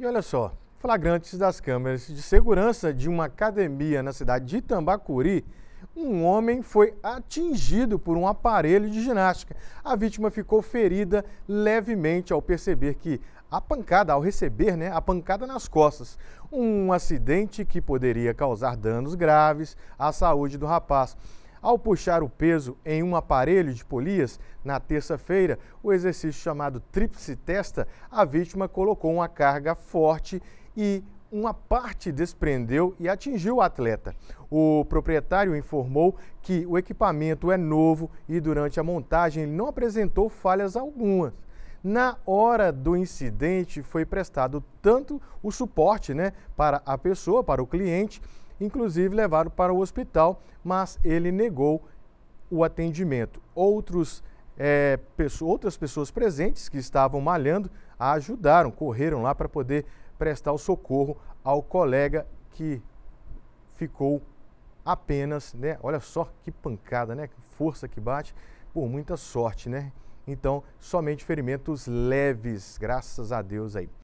E olha só, flagrantes das câmeras de segurança de uma academia na cidade de Itambacuri, um homem foi atingido por um aparelho de ginástica. A vítima ficou ferida levemente ao perceber que a pancada, ao receber né, a pancada nas costas, um acidente que poderia causar danos graves à saúde do rapaz. Ao puxar o peso em um aparelho de polias, na terça-feira, o exercício chamado tríplice testa, a vítima colocou uma carga forte e uma parte desprendeu e atingiu o atleta. O proprietário informou que o equipamento é novo e durante a montagem ele não apresentou falhas alguma. Na hora do incidente foi prestado tanto o suporte né, para a pessoa, para o cliente, inclusive levaram para o hospital, mas ele negou o atendimento. Outros, é, pessoas, outras pessoas presentes que estavam malhando ajudaram, correram lá para poder prestar o socorro ao colega que ficou apenas, né? Olha só que pancada, né? Força que bate, por muita sorte, né? Então, somente ferimentos leves, graças a Deus aí.